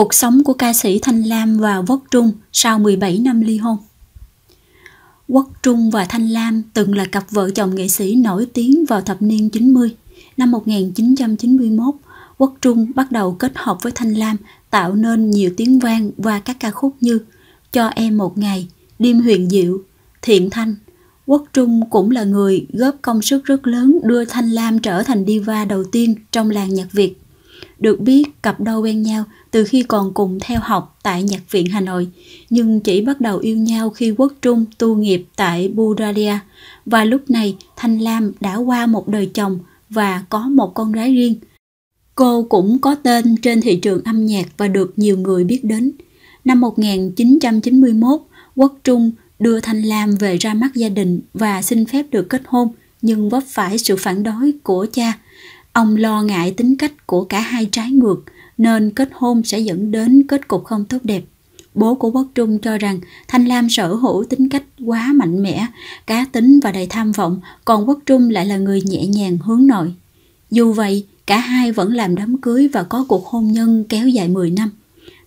cuộc sống của ca sĩ Thanh Lam và Quốc Trung sau 17 năm ly hôn. Quốc Trung và Thanh Lam từng là cặp vợ chồng nghệ sĩ nổi tiếng vào thập niên 90. Năm 1991, Quốc Trung bắt đầu kết hợp với Thanh Lam tạo nên nhiều tiếng vang và các ca khúc như Cho em một ngày, Đêm huyền diệu, Thiện Thanh. Quốc Trung cũng là người góp công sức rất lớn đưa Thanh Lam trở thành diva đầu tiên trong làng nhạc Việt. Được biết, cặp đôi quen nhau từ khi còn cùng theo học tại Nhạc viện Hà Nội, nhưng chỉ bắt đầu yêu nhau khi quốc trung tu nghiệp tại Bulgaria. Và lúc này, Thanh Lam đã qua một đời chồng và có một con gái riêng. Cô cũng có tên trên thị trường âm nhạc và được nhiều người biết đến. Năm 1991, Quốc Trung đưa Thanh Lam về ra mắt gia đình và xin phép được kết hôn, nhưng vấp phải sự phản đối của cha Ông lo ngại tính cách của cả hai trái ngược nên kết hôn sẽ dẫn đến kết cục không tốt đẹp. Bố của Quốc Trung cho rằng Thanh Lam sở hữu tính cách quá mạnh mẽ, cá tính và đầy tham vọng, còn Quốc Trung lại là người nhẹ nhàng hướng nội. Dù vậy, cả hai vẫn làm đám cưới và có cuộc hôn nhân kéo dài 10 năm.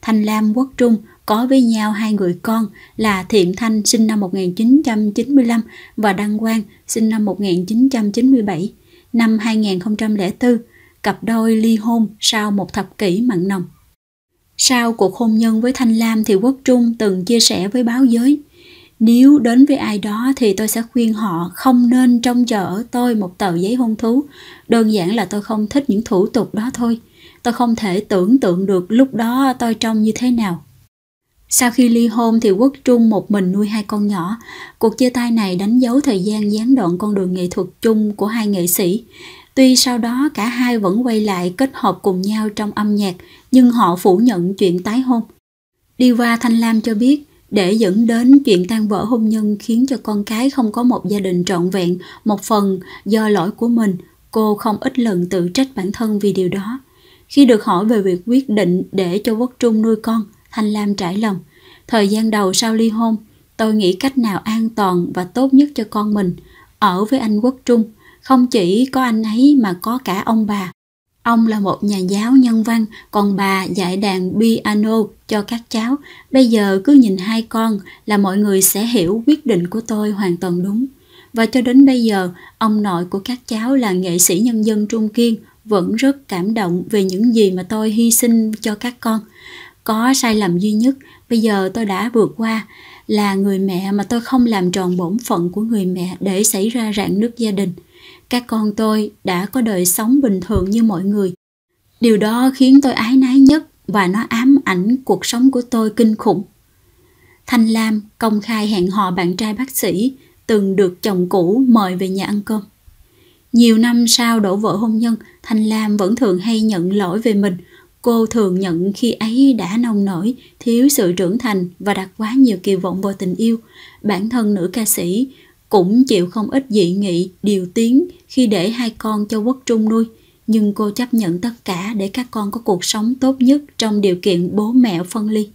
Thanh Lam Quốc Trung có với nhau hai người con là Thiện Thanh sinh năm 1995 và Đăng Quang sinh năm 1997 năm 2004, cặp đôi ly hôn sau một thập kỷ mặn nồng. Sau cuộc hôn nhân với Thanh Lam thì Quốc Trung từng chia sẻ với báo giới Nếu đến với ai đó thì tôi sẽ khuyên họ không nên trông chờ ở tôi một tờ giấy hôn thú Đơn giản là tôi không thích những thủ tục đó thôi Tôi không thể tưởng tượng được lúc đó tôi trông như thế nào sau khi ly hôn thì Quốc Trung một mình nuôi hai con nhỏ. Cuộc chia tay này đánh dấu thời gian gián đoạn con đường nghệ thuật chung của hai nghệ sĩ. Tuy sau đó cả hai vẫn quay lại kết hợp cùng nhau trong âm nhạc, nhưng họ phủ nhận chuyện tái hôn. Diva Thanh Lam cho biết, để dẫn đến chuyện tan vỡ hôn nhân khiến cho con cái không có một gia đình trọn vẹn, một phần do lỗi của mình, cô không ít lần tự trách bản thân vì điều đó. Khi được hỏi về việc quyết định để cho Quốc Trung nuôi con, Thanh Lam trải lòng. Thời gian đầu sau ly hôn, tôi nghĩ cách nào an toàn và tốt nhất cho con mình ở với anh Quốc Trung. Không chỉ có anh ấy mà có cả ông bà. Ông là một nhà giáo nhân văn, còn bà dạy đàn piano cho các cháu. Bây giờ cứ nhìn hai con là mọi người sẽ hiểu quyết định của tôi hoàn toàn đúng. Và cho đến bây giờ, ông nội của các cháu là nghệ sĩ nhân dân Trung Kiên vẫn rất cảm động về những gì mà tôi hy sinh cho các con. Có sai lầm duy nhất bây giờ tôi đã vượt qua là người mẹ mà tôi không làm tròn bổn phận của người mẹ để xảy ra rạn nứt gia đình. Các con tôi đã có đời sống bình thường như mọi người. Điều đó khiến tôi ái nái nhất và nó ám ảnh cuộc sống của tôi kinh khủng. Thanh Lam công khai hẹn hò bạn trai bác sĩ từng được chồng cũ mời về nhà ăn cơm. Nhiều năm sau đổ vỡ hôn nhân, Thanh Lam vẫn thường hay nhận lỗi về mình – cô thường nhận khi ấy đã nông nổi, thiếu sự trưởng thành và đặt quá nhiều kỳ vọng vào tình yêu. Bản thân nữ ca sĩ cũng chịu không ít dị nghị, điều tiếng khi để hai con cho quốc trung nuôi. Nhưng cô chấp nhận tất cả để các con có cuộc sống tốt nhất trong điều kiện bố mẹ phân ly.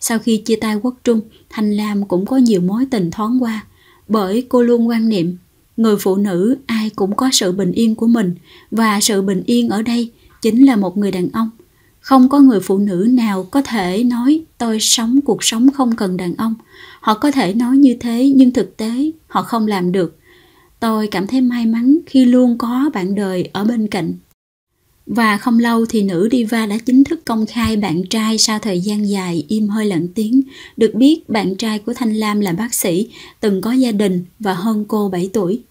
Sau khi chia tay quốc trung, Thanh Lam cũng có nhiều mối tình thoáng qua, bởi cô luôn quan niệm người phụ nữ ai cũng có sự bình yên của mình và sự bình yên ở đây chính là một người đàn ông không có người phụ nữ nào có thể nói tôi sống cuộc sống không cần đàn ông họ có thể nói như thế nhưng thực tế họ không làm được tôi cảm thấy may mắn khi luôn có bạn đời ở bên cạnh và không lâu thì nữ diva đã chính thức công khai bạn trai sau thời gian dài im hơi lặng tiếng. Được biết bạn trai của Thanh Lam là bác sĩ, từng có gia đình và hơn cô 7 tuổi.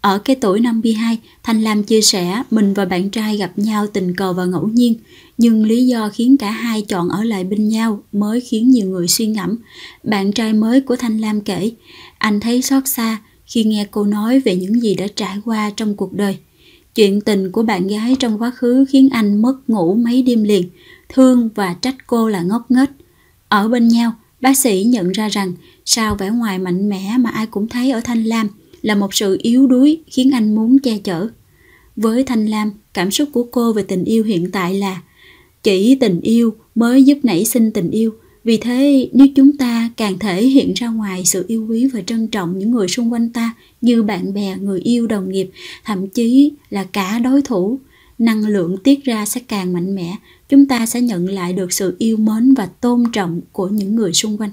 Ở cái tuổi 52, Thanh Lam chia sẻ mình và bạn trai gặp nhau tình cờ và ngẫu nhiên, nhưng lý do khiến cả hai chọn ở lại bên nhau mới khiến nhiều người suy ngẫm. Bạn trai mới của Thanh Lam kể, anh thấy xót xa khi nghe cô nói về những gì đã trải qua trong cuộc đời. Chuyện tình của bạn gái trong quá khứ khiến anh mất ngủ mấy đêm liền, thương và trách cô là ngốc nghếch. Ở bên nhau, bác sĩ nhận ra rằng sao vẻ ngoài mạnh mẽ mà ai cũng thấy ở Thanh Lam – là một sự yếu đuối khiến anh muốn che chở. Với Thanh Lam, cảm xúc của cô về tình yêu hiện tại là chỉ tình yêu mới giúp nảy sinh tình yêu, vì thế nếu chúng ta càng thể hiện ra ngoài sự yêu quý và trân trọng những người xung quanh ta như bạn bè, người yêu, đồng nghiệp, thậm chí là cả đối thủ, năng lượng tiết ra sẽ càng mạnh mẽ, chúng ta sẽ nhận lại được sự yêu mến và tôn trọng của những người xung quanh.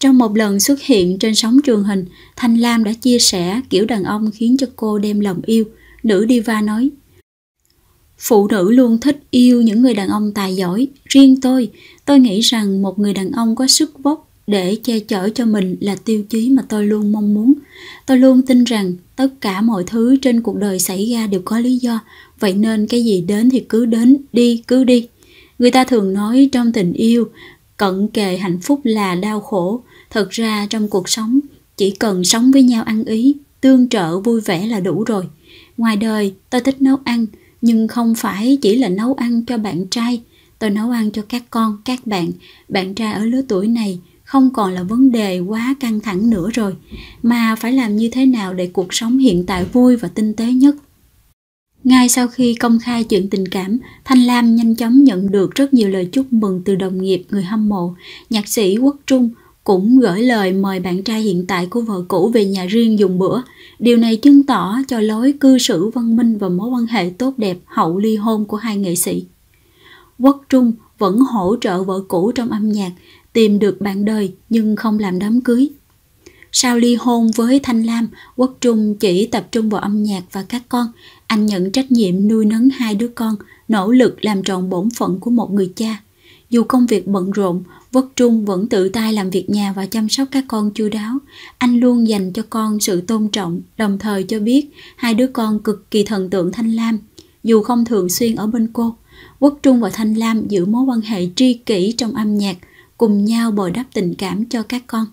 Trong một lần xuất hiện trên sóng truyền hình, Thanh Lam đã chia sẻ kiểu đàn ông khiến cho cô đem lòng yêu. Nữ diva nói, Phụ nữ luôn thích yêu những người đàn ông tài giỏi. Riêng tôi, tôi nghĩ rằng một người đàn ông có sức bốc để che chở cho mình là tiêu chí mà tôi luôn mong muốn. Tôi luôn tin rằng tất cả mọi thứ trên cuộc đời xảy ra đều có lý do, vậy nên cái gì đến thì cứ đến, đi cứ đi. Người ta thường nói trong tình yêu, cận kề hạnh phúc là đau khổ thật ra trong cuộc sống chỉ cần sống với nhau ăn ý tương trợ vui vẻ là đủ rồi ngoài đời tôi thích nấu ăn nhưng không phải chỉ là nấu ăn cho bạn trai tôi nấu ăn cho các con các bạn bạn trai ở lứa tuổi này không còn là vấn đề quá căng thẳng nữa rồi mà phải làm như thế nào để cuộc sống hiện tại vui và tinh tế nhất ngay sau khi công khai chuyện tình cảm, Thanh Lam nhanh chóng nhận được rất nhiều lời chúc mừng từ đồng nghiệp người hâm mộ. Nhạc sĩ Quốc Trung cũng gửi lời mời bạn trai hiện tại của vợ cũ về nhà riêng dùng bữa. Điều này chứng tỏ cho lối cư xử văn minh và mối quan hệ tốt đẹp hậu ly hôn của hai nghệ sĩ. Quốc Trung vẫn hỗ trợ vợ cũ trong âm nhạc, tìm được bạn đời nhưng không làm đám cưới. Sau ly hôn với Thanh Lam, Quốc Trung chỉ tập trung vào âm nhạc và các con. Anh nhận trách nhiệm nuôi nấng hai đứa con, nỗ lực làm tròn bổn phận của một người cha. Dù công việc bận rộn, Quốc Trung vẫn tự tay làm việc nhà và chăm sóc các con chu đáo. Anh luôn dành cho con sự tôn trọng, đồng thời cho biết hai đứa con cực kỳ thần tượng Thanh Lam, dù không thường xuyên ở bên cô. Quốc Trung và Thanh Lam giữ mối quan hệ tri kỷ trong âm nhạc, cùng nhau bồi đắp tình cảm cho các con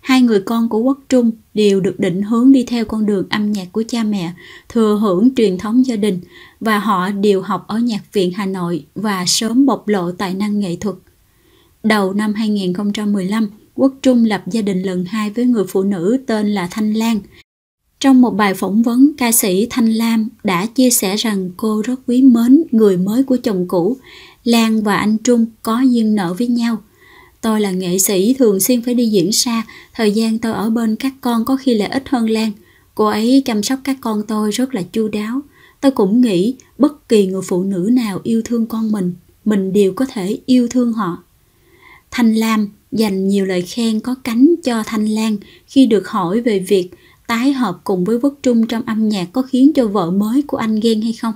hai người con của Quốc Trung đều được định hướng đi theo con đường âm nhạc của cha mẹ, thừa hưởng truyền thống gia đình và họ đều học ở Nhạc viện Hà Nội và sớm bộc lộ tài năng nghệ thuật. Đầu năm 2015, Quốc Trung lập gia đình lần hai với người phụ nữ tên là Thanh Lan. Trong một bài phỏng vấn, ca sĩ Thanh Lam đã chia sẻ rằng cô rất quý mến người mới của chồng cũ. Lan và anh Trung có duyên nợ với nhau – Tôi là nghệ sĩ thường xuyên phải đi diễn xa, thời gian tôi ở bên các con có khi lại ít hơn Lan. Cô ấy chăm sóc các con tôi rất là chu đáo. Tôi cũng nghĩ bất kỳ người phụ nữ nào yêu thương con mình, mình đều có thể yêu thương họ. Thanh Lam dành nhiều lời khen có cánh cho Thanh Lan khi được hỏi về việc tái hợp cùng với Quốc Trung trong âm nhạc có khiến cho vợ mới của anh ghen hay không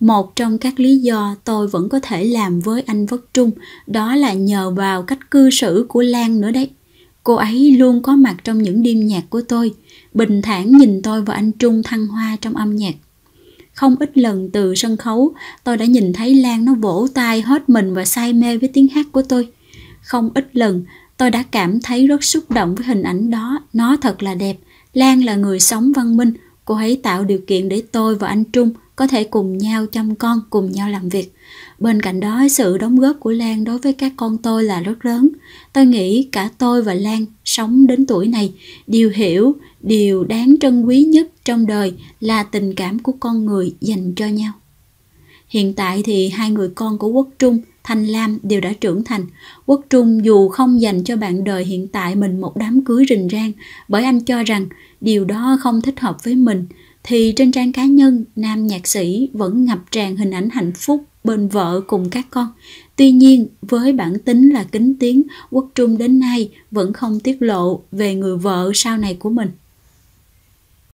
một trong các lý do tôi vẫn có thể làm với anh vất trung đó là nhờ vào cách cư xử của lan nữa đấy cô ấy luôn có mặt trong những đêm nhạc của tôi bình thản nhìn tôi và anh trung thăng hoa trong âm nhạc không ít lần từ sân khấu tôi đã nhìn thấy lan nó vỗ tay hết mình và say mê với tiếng hát của tôi không ít lần tôi đã cảm thấy rất xúc động với hình ảnh đó nó thật là đẹp lan là người sống văn minh cô hãy tạo điều kiện để tôi và anh Trung có thể cùng nhau chăm con, cùng nhau làm việc. Bên cạnh đó, sự đóng góp của Lan đối với các con tôi là rất lớn. Tôi nghĩ cả tôi và Lan sống đến tuổi này đều hiểu điều đáng trân quý nhất trong đời là tình cảm của con người dành cho nhau. Hiện tại thì hai người con của Quốc Trung Thanh Lam đều đã trưởng thành. Quốc Trung dù không dành cho bạn đời hiện tại mình một đám cưới rình rang bởi anh cho rằng điều đó không thích hợp với mình thì trên trang cá nhân nam nhạc sĩ vẫn ngập tràn hình ảnh hạnh phúc bên vợ cùng các con. Tuy nhiên, với bản tính là kính tiếng, Quốc Trung đến nay vẫn không tiết lộ về người vợ sau này của mình.